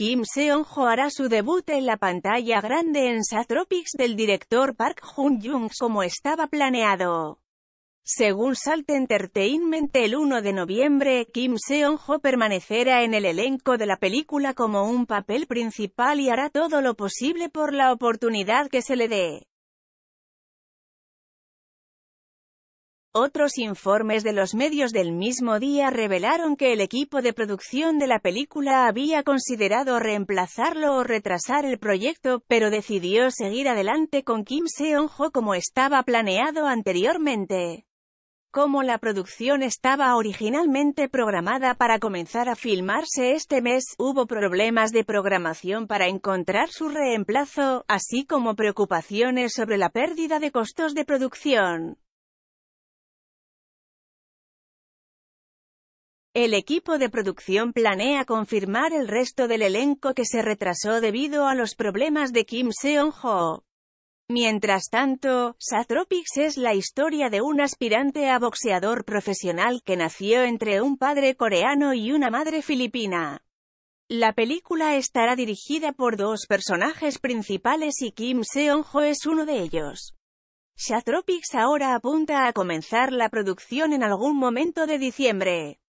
Kim Seon-ho hará su debut en la pantalla grande en Satropics del director Park hun jung como estaba planeado. Según Salt Entertainment el 1 de noviembre, Kim Seon-ho permanecerá en el elenco de la película como un papel principal y hará todo lo posible por la oportunidad que se le dé. Otros informes de los medios del mismo día revelaron que el equipo de producción de la película había considerado reemplazarlo o retrasar el proyecto, pero decidió seguir adelante con Kim Seon-ho como estaba planeado anteriormente. Como la producción estaba originalmente programada para comenzar a filmarse este mes, hubo problemas de programación para encontrar su reemplazo, así como preocupaciones sobre la pérdida de costos de producción. El equipo de producción planea confirmar el resto del elenco que se retrasó debido a los problemas de Kim Seon-ho. Mientras tanto, Satropics es la historia de un aspirante a boxeador profesional que nació entre un padre coreano y una madre filipina. La película estará dirigida por dos personajes principales y Kim Seon-ho es uno de ellos. Satropics ahora apunta a comenzar la producción en algún momento de diciembre.